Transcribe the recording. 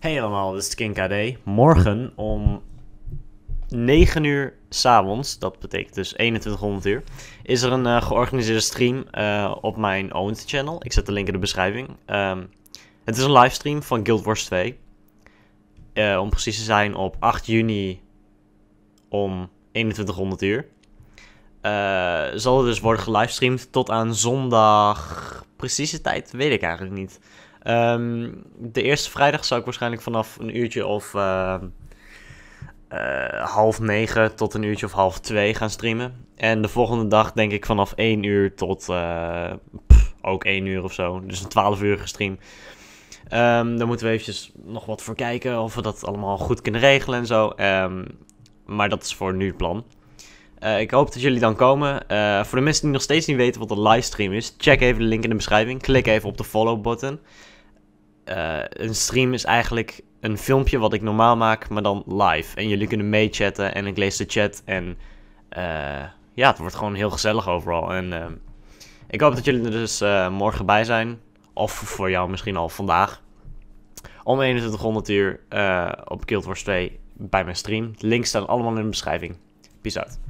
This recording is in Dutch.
Hey allemaal, dit is King KD. Morgen om 9 uur s'avonds, dat betekent dus 2100 uur, is er een eh, georganiseerde stream eh, op mijn own channel. Ik zet de link in de beschrijving. Ehm, het is een livestream van Guild Wars 2. Eh, om precies te zijn op 8 juni om 2100 uur. zal het dus worden gelivestreamd tot aan zondag precieze tijd, weet ik eigenlijk niet. Ehm, de eerste vrijdag zou ik waarschijnlijk vanaf een uurtje of ehm, eh, half negen tot een uurtje of half twee gaan streamen. En de volgende dag denk ik vanaf één uur tot eh, ook één uur of zo. Dus een twaalf uur stream. Um, ehm, daar moeten we eventjes nog wat voor kijken of we dat allemaal goed kunnen regelen en zo. maar dat is voor nu het plan. Eh, ik hoop dat jullie dan komen. Eh, voor de mensen die nog steeds niet weten wat een livestream is, check even de link in de beschrijving. Klik even op de follow button. Eh, een stream is eigenlijk een filmpje wat ik normaal maak, maar dan live. En jullie kunnen meechatten en ik lees de chat. En ja, het wordt gewoon heel gezellig overal. En ik hoop dat jullie er dus morgen bij zijn. Of voor jou misschien al vandaag. Om 2100 uur op Guild Wars 2 bij mijn stream. Links staan allemaal in de beschrijving. Peace out.